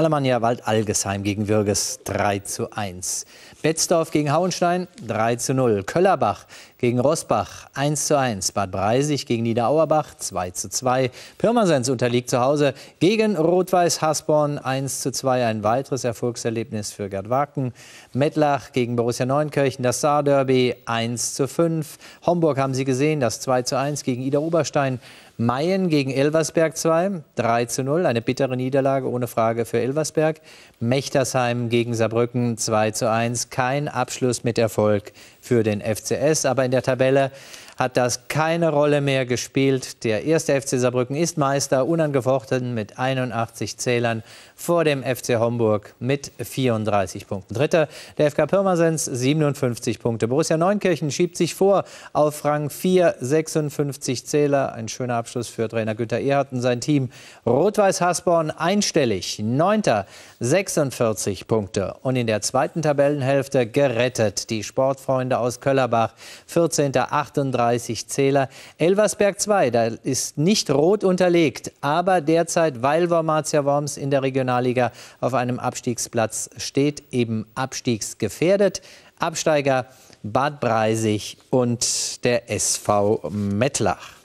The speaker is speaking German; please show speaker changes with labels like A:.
A: Alemannia Wald-Algesheim gegen Würges 3 zu 1. Betzdorf gegen Hauenstein 3 zu 0. Köllerbach gegen Rosbach 1 zu 1. Bad Breisig gegen Niederauerbach 2 zu 2. Pirmasens unterliegt zu Hause gegen Rot-Weiß Hasborn 1 zu 2. Ein weiteres Erfolgserlebnis für Gerd Wacken. Mettlach gegen Borussia Neunkirchen das Saar-Derby 1 zu 5. Homburg haben sie gesehen, das 2 zu 1 gegen Ida Oberstein. Mayen gegen Elversberg 2, 3 zu 0, eine bittere Niederlage ohne Frage für Elversberg. Mechtersheim gegen Saarbrücken 2 zu 1, kein Abschluss mit Erfolg für den FCS. Aber in der Tabelle hat das keine Rolle mehr gespielt. Der erste FC Saarbrücken ist Meister, unangefochten mit 81 Zählern vor dem FC Homburg mit 34 Punkten. Dritter der FK Pirmasens 57 Punkte. Borussia Neunkirchen schiebt sich vor auf Rang 4, 56 Zähler. Ein schöner Abschluss für Trainer Günter Erhardt und sein Team. Rot-Weiß Hasborn einstellig, 9. 46 Punkte. Und in der zweiten Tabellenhälfte gerettet die Sportfreunde aus Köllerbach, 14. 38 32 Zähler. Elversberg 2, da ist nicht rot unterlegt, aber derzeit, weil Wormatia Worms in der Regionalliga auf einem Abstiegsplatz steht, eben abstiegsgefährdet. Absteiger Bad Breisig und der SV Mettlach.